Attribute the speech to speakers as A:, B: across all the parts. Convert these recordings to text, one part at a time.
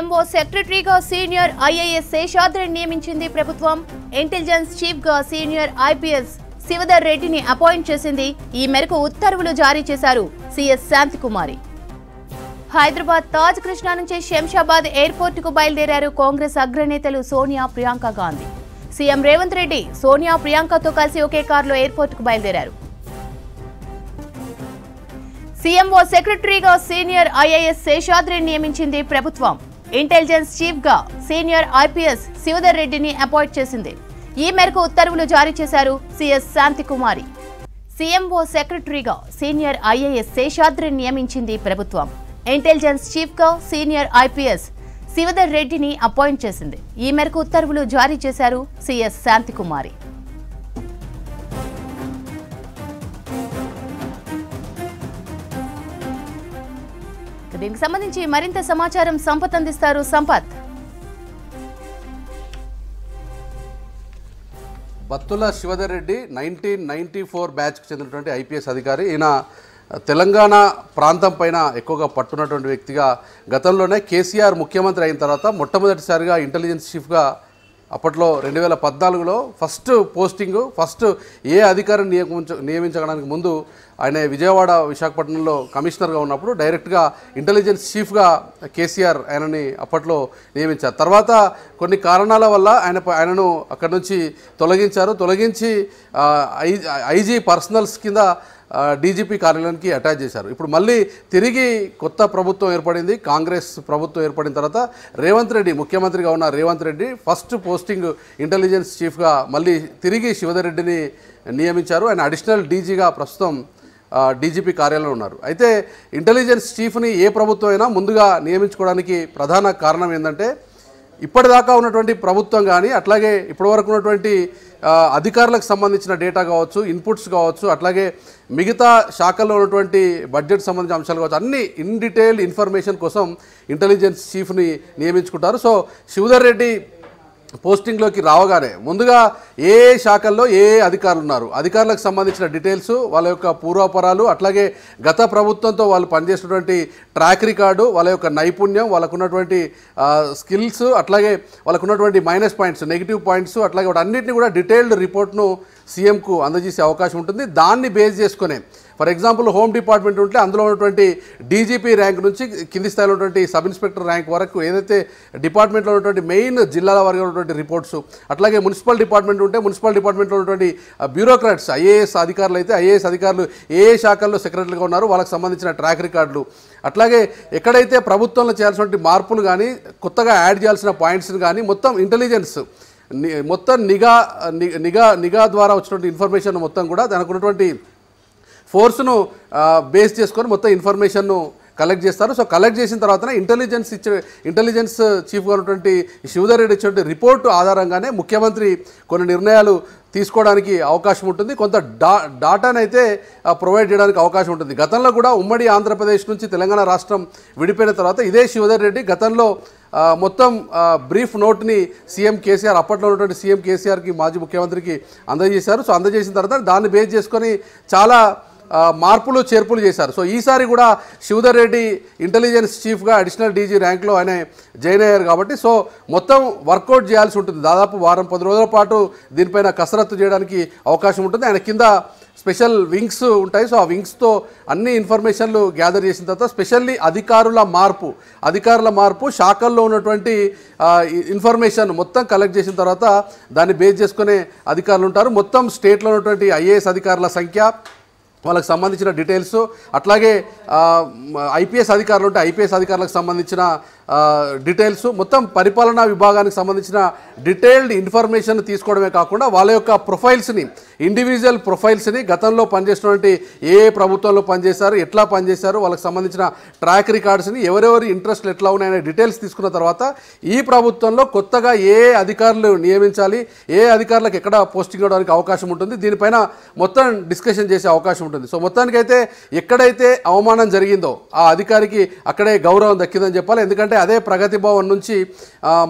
A: MO సెక్రటరీగా senior IAS శేషాద్రిని నియమించింది ప్రభుత్వం ఇంటెలిజెన్స్ చీఫ్గా సీనియర్ ఐపీఎస్ శివధర్ రెడ్డిని అపాయింట్ చేసింది ఈ మేరకు ఉత్తర్వులు జారీ చేశారు సిఎస్ కుమారి హైదరాబాద్ తాజ్ కృష్ణా నుంచి శంషాబాద్ కు బయలుదేరారు కాంగ్రెస్ అగ్రనేతలు సోనియా ప్రియాంక గాంధీ సీఎం రేవంత్ రెడ్డి సోనియా ప్రియాంకతో కలిసి ఒకే కారులో కు బయలుదేరారు సీఎంఓ సెక్రటరీగా సీనియర్ ఐఏఎస్ శేషాద్రిని నియమించింది ప్రభుత్వం ఇంటెలిజెన్స్ చీఫ్గా సీనియర్ ఐపీఎస్ శివధర్ రెడ్డిని అపాయింట్ చేసింది ఈ మేరకు ఉత్తర్వులు జారీ చేశారు సిఎస్ కుమారి సీఎంఓ సెక్రటరీగా సీనియర్ ఐఏఎస్ శేషాద్రిని నియమించింది ప్రభుత్వం ఇంటెలిజెన్స్ గా సీనియర్ ఐపీఎస్ శివధర్ రెడ్డిని అపాయింట్ చేసింది ఈ మేరకు ఉత్తర్వులు జారీ చేశారు సిఎస్ శాంతికుమారి దీనికి సంబంధించి మరింత సమాచారం సంపత్ అందిస్తారు Sampath
B: Battula Shivadhar Reddy nineteen ninety four బ్యాచ్కి చెందినటువంటి ఐపీఎస్ అధికారి ఈయన తెలంగాణ ప్రాంతం పైన ఎక్కువగా పట్టున్నటువంటి వ్యక్తిగా గతంలోనే కేసీఆర్ ముఖ్యమంత్రి అయిన తర్వాత మొట్టమొదటిసారిగా ఇంటెలిజెన్స్ చీఫ్గా అప్పట్లో రెండు వేల పద్నాలుగులో ఫస్ట్ పోస్టింగ్ ఫస్ట్ ఏ అధికారం నియమించ నియమించడానికి ముందు ఆయన విజయవాడ విశాఖపట్నంలో కమిషనర్గా ఉన్నప్పుడు డైరెక్ట్గా ఇంటెలిజెన్స్ చీఫ్గా కేసీఆర్ ఆయనని అప్పట్లో నియమించారు తర్వాత కొన్ని కారణాల వల్ల ఆయన ఆయనను అక్కడి నుంచి తొలగించారు తొలగించి ఐజీ పర్సనల్స్ కింద డీజీపీ కార్యాలయానికి అటాచ్ చేశారు ఇప్పుడు మళ్ళీ తిరిగి కొత్త ప్రభుత్వం ఏర్పడింది కాంగ్రెస్ ప్రభుత్వం ఏర్పడిన తర్వాత రేవంత్ రెడ్డి ముఖ్యమంత్రిగా ఉన్న Revanth Reddy first posting intelligence చీఫ్గా మళ్ళీ తిరిగి శివధరెడ్డిని రెడ్డిని నియమించారు ఆయన అడిషనల్ డీజీగా ప్రస్తుతం డీజీపీ కార్యాలయంలో ఉన్నారు అయితే ఇంటెలిజెన్స్ చీఫ్ని ఏ ప్రభుత్వం అయినా ముందుగా నియమించుకోవడానికి ప్రధాన కారణం ఏంటంటే ఇప్పటిదాకా ఉన్నటువంటి ప్రభుత్వం కానీ అట్లాగే ఇప్పటివరకు ఉన్నటువంటి అధికారులకు సంబంధించిన డేటా కావచ్చు ఇన్పుట్స్ కావచ్చు అట్లాగే మిగతా శాఖల్లో ఉన్నటువంటి బడ్జెట్ సంబంధించిన అంశాలు కావచ్చు అన్ని ఇన్ డీటెయిల్ ఇన్ఫర్మేషన్ కోసం ఇంటెలిజెన్స్ చీఫ్ని నియమించుకుంటారు సో శివధర్ రెడ్డి పోస్టింగ్లోకి రావగానే ముందుగా ఏ శాఖల్లో ఏ అధికారులు ఉన్నారు అధికారులకు సంబంధించిన డీటెయిల్స్ వాళ్ళ యొక్క పూర్వపరాలు అట్లాగే గత ప్రభుత్వంతో వాళ్ళు పనిచేసినటువంటి ట్రాక్ రికార్డు వాళ్ళ యొక్క నైపుణ్యం వాళ్ళకు ఉన్నటువంటి స్కిల్స్ అట్లాగే వాళ్ళకున్నటువంటి మైనస్ పాయింట్స్ నెగిటివ్ పాయింట్స్ అట్లాగే వాటి అన్నింటినీ కూడా డీటెయిల్డ్ రిపోర్ట్ను సీఎంకు అందజేసే అవకాశం ఉంటుంది దాన్ని బేస్ చేసుకునే ఫర్ ఎగ్జాంపుల్ హోమ్ డిపార్ట్మెంట్ ఉంటే అందులో ఉన్నటువంటి డీజీపీ ర్యాంక్ నుంచి కింది స్థాయిలో ఉన్నటువంటి సబ్ ఇన్స్పెక్టర్ ర్యాంక్ వరకు ఏదైతే డిపార్ట్మెంట్లో ఉన్నటువంటి మెయిన్ జిల్లాల వరకు ఉన్నటువంటి రిపోర్ట్స్ అట్లాగే మున్సిపల్ డిపార్ట్మెంట్ ఉంటే మున్సిపల్ డిపార్ట్మెంట్లో ఉన్నటువంటి బ్యూరోక్రాట్స్ ఐఏఎస్ అధికారులు అయితే ఐఏఎస్ అధికారులు ఏ శాఖల్లో సెక్రటరీగా ఉన్నారు వాళ్ళకి సంబంధించిన ట్రాక్ రికార్డులు అట్లాగే ఎక్కడైతే ప్రభుత్వంలో చేయాల్సినటువంటి మార్పులు కానీ కొత్తగా యాడ్ చేయాల్సిన పాయింట్స్ని కానీ మొత్తం ఇంటెలిజెన్స్ మొత్తం నిఘా నిఘా నిఘా ద్వారా వచ్చినటువంటి ఇన్ఫర్మేషన్ మొత్తం కూడా దానికి ఉన్నటువంటి ఫోర్స్ను బేస్ చేసుకొని మొత్తం ఇన్ఫర్మేషన్ను కలెక్ట్ చేస్తారు సో కలెక్ట్ చేసిన తర్వాత ఇంటెలిజెన్స్ ఇచ్చే ఇంటెలిజెన్స్ చీఫ్గా ఉన్నటువంటి శివధర్ రెడ్డి ఇచ్చే రిపోర్టు ఆధారంగానే ముఖ్యమంత్రి కొన్ని నిర్ణయాలు తీసుకోవడానికి అవకాశం ఉంటుంది కొంత డా అయితే ప్రొవైడ్ చేయడానికి అవకాశం ఉంటుంది గతంలో కూడా ఉమ్మడి ఆంధ్రప్రదేశ్ నుంచి తెలంగాణ రాష్ట్రం విడిపోయిన తర్వాత ఇదే శివధర్ రెడ్డి గతంలో మొత్తం బ్రీఫ్ నోట్ని సీఎం కేసీఆర్ అప్పట్లో ఉన్నటువంటి సీఎం కేసీఆర్కి మాజీ ముఖ్యమంత్రికి అందజేశారు సో అందజేసిన తర్వాత దాన్ని బేస్ చేసుకొని చాలా మార్పులు చేర్పులు చేశారు సో ఈసారి కూడా శివధర్ రెడ్డి ఇంటెలిజెన్స్ చీఫ్గా అడిషనల్ డీజీ ర్యాంక్లో ఆయన జాయిన్ అయ్యారు కాబట్టి సో మొత్తం వర్కౌట్ చేయాల్సి ఉంటుంది దాదాపు వారం పది రోజుల పాటు దీనిపైన కసరత్తు చేయడానికి అవకాశం ఉంటుంది ఆయన కింద స్పెషల్ వింగ్స్ ఉంటాయి సో ఆ వింగ్స్తో అన్ని ఇన్ఫర్మేషన్లు గ్యాదర్ చేసిన తర్వాత స్పెషల్లీ అధికారుల మార్పు అధికారుల మార్పు శాఖల్లో ఉన్నటువంటి ఇన్ఫర్మేషన్ మొత్తం కలెక్ట్ చేసిన తర్వాత దాన్ని బేస్ చేసుకునే అధికారులు ఉంటారు మొత్తం స్టేట్లో ఉన్నటువంటి ఐఏఎస్ అధికారుల సంఖ్య వాళ్ళకి సంబంధించిన డీటెయిల్స్ అట్లాగే ఐపీఎస్ అధికారులు ఉంటే ఐపీఎస్ అధికారులకు సంబంధించిన డీటెయిల్స్ మొత్తం పరిపాలనా విభాగానికి సంబంధించిన డీటెయిల్డ్ ఇన్ఫర్మేషన్ తీసుకోవడమే కాకుండా వాళ్ళ యొక్క ప్రొఫైల్స్ని ఇండివిజువల్ ప్రొఫైల్స్ని గతంలో పనిచేసినటువంటి ఏ ప్రభుత్వంలో పనిచేశారు ఎట్లా పనిచేశారు వాళ్ళకి సంబంధించిన ట్రాక్ రికార్డ్స్ని ఎవరెవరి ఇంట్రెస్ట్లు ఎట్లా ఉన్నాయనే డీటెయిల్స్ తీసుకున్న తర్వాత ఈ ప్రభుత్వంలో కొత్తగా ఏ అధికారులు నియమించాలి ఏ అధికారులకు ఎక్కడ పోస్టింగ్ ఇవ్వడానికి అవకాశం ఉంటుంది దీనిపైన మొత్తం డిస్కషన్ చేసే అవకాశం ఉంటుంది సో మొత్తానికైతే ఎక్కడైతే అవమానం జరిగిందో ఆ అధికారికి అక్కడే గౌరవం దక్కిందని చెప్పాలి ఎందుకంటే అదే ప్రగతి భవన్ నుంచి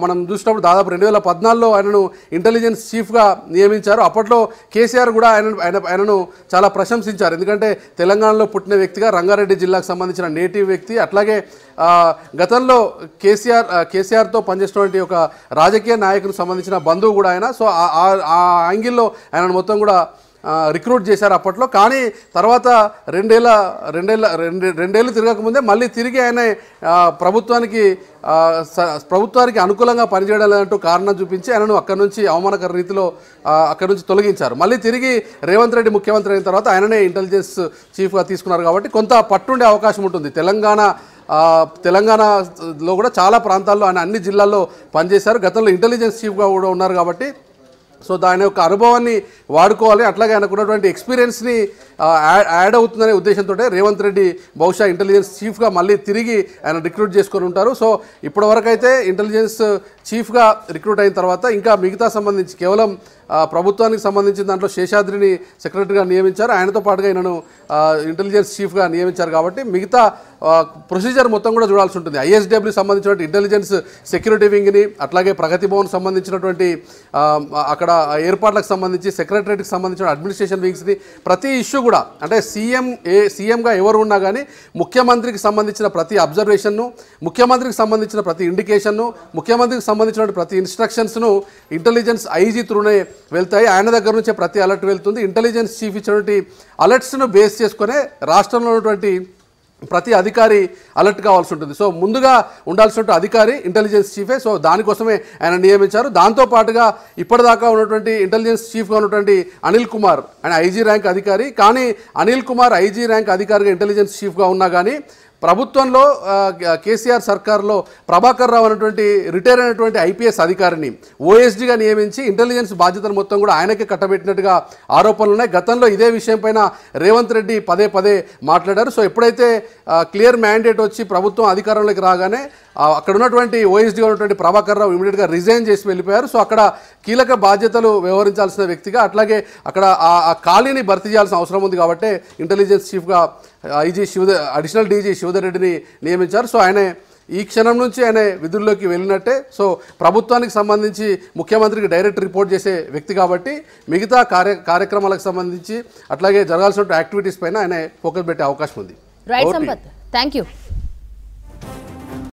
B: మనం చూసినప్పుడు దాదాపు రెండు వేల పద్నాలుగులో ఆయనను ఇంటెలిజెన్స్ చీఫ్గా నియమించారు అప్పట్లో కేసీఆర్ కూడా ఆయన ఆయన ఆయనను చాలా ప్రశంసించారు ఎందుకంటే తెలంగాణలో పుట్టిన వ్యక్తిగా రంగారెడ్డి జిల్లాకు సంబంధించిన నేటివ్ వ్యక్తి అట్లాగే గతంలో కేసీఆర్ కేసీఆర్తో పనిచేసినటువంటి ఒక రాజకీయ నాయకులకు సంబంధించిన బంధువు కూడా ఆయన సో ఆ యాంగిల్లో ఆయనను మొత్తం కూడా రిక్రూట్ చేశారు అప్పట్లో కానీ తర్వాత రెండేళ్ళ రెండేళ్ళ రెండు రెండేళ్ళు తిరగకముందే మళ్ళీ తిరిగి ఆయన ప్రభుత్వానికి ప్రభుత్వానికి అనుకూలంగా పనిచేయడం లేదంటూ కారణం చూపించి ఆయనను అక్కడి నుంచి అవమానకర రీతిలో అక్కడి నుంచి తొలగించారు మళ్ళీ తిరిగి రేవంత్ రెడ్డి ముఖ్యమంత్రి అయిన తర్వాత ఆయననే ఇంటెలిజెన్స్ చీఫ్గా తీసుకున్నారు కాబట్టి కొంత పట్టుండే అవకాశం ఉంటుంది తెలంగాణ తెలంగాణలో కూడా చాలా ప్రాంతాల్లో ఆయన అన్ని జిల్లాల్లో పనిచేశారు గతంలో ఇంటెలిజెన్స్ చీఫ్గా కూడా ఉన్నారు కాబట్టి సో దాని యొక్క అనుభవాన్ని వాడుకోవాలి అట్లాగే ఆయనకున్నటువంటి ఎక్స్పీరియన్స్ని యాడ్ అవుతుందనే ఉద్దేశంతో రేవంత్ రెడ్డి బహుశా ఇంటెలిజెన్స్ చీఫ్గా మళ్ళీ తిరిగి ఆయన రిక్రూట్ చేసుకొని ఉంటారు సో ఇప్పటివరకు అయితే ఇంటెలిజెన్స్ చీఫ్గా రిక్రూట్ అయిన తర్వాత ఇంకా మిగతా సంబంధించి కేవలం ప్రభుత్వానికి సంబంధించిన దాంట్లో శేషాద్రిని సెక్రటరీగా నియమించారు ఆయనతో పాటుగా ఈయనను ఇంటెలిజెన్స్ చీఫ్గా నియమించారు కాబట్టి మిగతా ప్రొసీజర్ మొత్తం కూడా చూడాల్సి ఉంటుంది ఐఎస్డబ్ల్యూ సంబంధించినటువంటి ఇంటెలిజెన్స్ సెక్యూరిటీ వింగ్ని అట్లాగే ప్రగతి భవన్ సంబంధించినటువంటి అక్కడ ఏర్పాట్లకు సంబంధించి సెక్రటరేట్కి సంబంధించిన అడ్మినిస్ట్రేషన్ వింగ్స్ని ప్రతి ఇష్యూ కూడా అంటే సీఎం ఏ సీఎంగా ఎవరు ఉన్నా కానీ ముఖ్యమంత్రికి సంబంధించిన ప్రతి అబ్జర్వేషన్ను ముఖ్యమంత్రికి సంబంధించిన ప్రతి ఇండికేషన్ను ముఖ్యమంత్రికి సంబంధించిన ప్రతి ఇన్స్ట్రక్షన్స్ను ఇంటెలిజెన్స్ ఐజీ త్రూనే వెళ్తాయి ఆయన దగ్గర నుంచే ప్రతి అలర్ట్ వెళ్తుంది ఇంటెలిజెన్స్ చీఫ్ ఇచ్చినటువంటి అలర్ట్స్ను బేస్ చేసుకునే రాష్ట్రంలో ఉన్నటువంటి ప్రతి అధికారి అలర్ట్ కావాల్సి ఉంటుంది సో ముందుగా ఉండాల్సినటువంటి అధికారి ఇంటెలిజెన్స్ చీఫే సో దానికోసమే ఆయన నియమించారు దాంతోపాటుగా ఇప్పటిదాకా ఉన్నటువంటి ఇంటెలిజెన్స్ చీఫ్గా ఉన్నటువంటి అనిల్ కుమార్ ఆయన ఐజీ ర్యాంక్ అధికారి కానీ అనిల్ కుమార్ ఐజీ ర్యాంక్ అధికారిగా ఇంటెలిజెన్స్ చీఫ్గా ఉన్నా కానీ ప్రభుత్వంలో కేసీఆర్ సర్కార్లో ప్రభాకర్ రావు అనేటువంటి రిటైర్ అయినటువంటి ఐపీఎస్ అధికారిని ఓఎస్డీగా నియమించి ఇంటెలిజెన్స్ బాధ్యతను మొత్తం కూడా ఆయనకే కట్టబెట్టినట్టుగా ఆరోపణలు ఉన్నాయి గతంలో ఇదే విషయంపైన రేవంత్ రెడ్డి పదే పదే మాట్లాడారు సో ఎప్పుడైతే క్లియర్ మ్యాండేట్ వచ్చి ప్రభుత్వం అధికారంలోకి రాగానే అక్కడ ఉన్నటువంటి ఓఎస్డిగా ఉన్నటువంటి ప్రభాకర్ రావు ఇమీడియట్గా రిజైన్ చేసి వెళ్ళిపోయారు సో అక్కడ కీలక బాధ్యతలు వ్యవహరించాల్సిన వ్యక్తిగా అట్లాగే అక్కడ ఆ ఖాళీని భర్తీ చేయాల్సిన అవసరం ఉంది కాబట్టి ఇంటెలిజెన్స్ చీఫ్గా IG Shivadhar additional DG Shivadhar రెడ్డిని నియమించారు సో ఆయనే ఈ క్షణం నుంచి ఆయన విధుల్లోకి వెళ్ళినట్టే సో ప్రభుత్వానికి సంబంధించి ముఖ్యమంత్రికి డైరెక్ట్ రిపోర్ట్ చేసే వ్యక్తి కాబట్టి మిగతా కార్య కార్యక్రమాలకు సంబంధించి అట్లాగే జరగాల్సిన యాక్టివిటీస్ పైన ఆయన ఫోకస్ పెట్టే అవకాశం ఉంది
A: థ్యాంక్ యూ